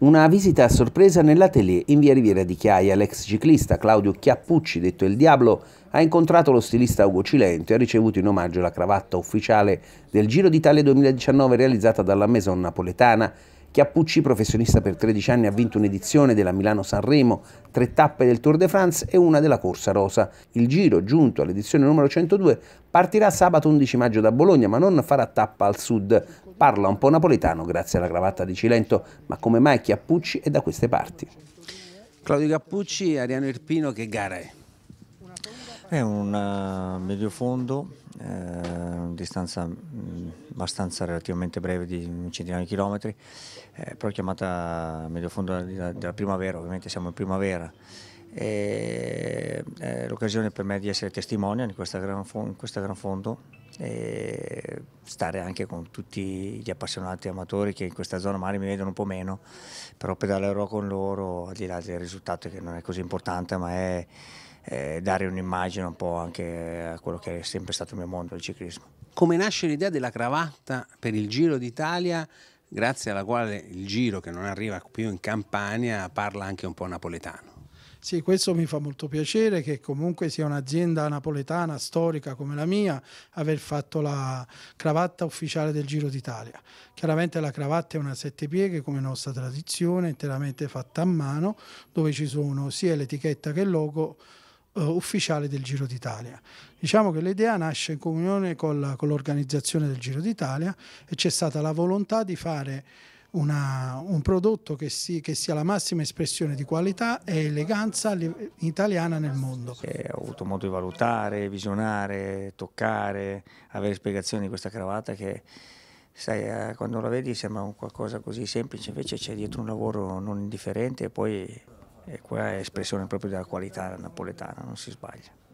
Una visita a sorpresa nell'atelier in via Riviera di Chiaia. L'ex ciclista Claudio Chiappucci, detto il Diablo, ha incontrato lo stilista Ugo Cilento e ha ricevuto in omaggio la cravatta ufficiale del Giro d'Italia 2019 realizzata dalla Maison Napoletana Chiappucci, professionista per 13 anni, ha vinto un'edizione della Milano-Sanremo, tre tappe del Tour de France e una della Corsa Rosa. Il giro, giunto all'edizione numero 102, partirà sabato 11 maggio da Bologna, ma non farà tappa al sud. Parla un po' napoletano grazie alla cravatta di Cilento, ma come mai Chiappucci è da queste parti? Claudio Cappucci, Ariano Irpino, che gara è? È un eh, mediofondo, eh, distanza abbastanza relativamente breve di un centinaio di chilometri, eh, però chiamata medio fondo della, della primavera, ovviamente siamo in primavera. E, eh, l'occasione per me di essere testimone in, questa gran, in questo gran fondo e stare anche con tutti gli appassionati amatori che in questa zona magari mi vedono un po' meno, però pedalerò con loro al di là del risultato che non è così importante ma è eh, dare un'immagine un po' anche a quello che è sempre stato il mio mondo, il ciclismo. Come nasce l'idea della cravatta per il Giro d'Italia, grazie alla quale il Giro, che non arriva più in Campania, parla anche un po' napoletano? Sì, questo mi fa molto piacere che comunque sia un'azienda napoletana storica come la mia aver fatto la cravatta ufficiale del Giro d'Italia. Chiaramente la cravatta è una sette pieghe come nostra tradizione, interamente fatta a mano, dove ci sono sia l'etichetta che il logo eh, ufficiale del Giro d'Italia. Diciamo che l'idea nasce in comunione con, con l'organizzazione del Giro d'Italia e c'è stata la volontà di fare una, un prodotto che, si, che, sia la massima espressione di qualità e eleganza italiana nel mondo. E ho avuto modo di valutare, visionare, toccare, avere spiegazioni di questa cravatta che sai, eh, quando la vedi sembra un qualcosa così semplice, invece c'è dietro un lavoro non indifferente e poi e quella è espressione proprio della qualità napoletana, non si sbaglia.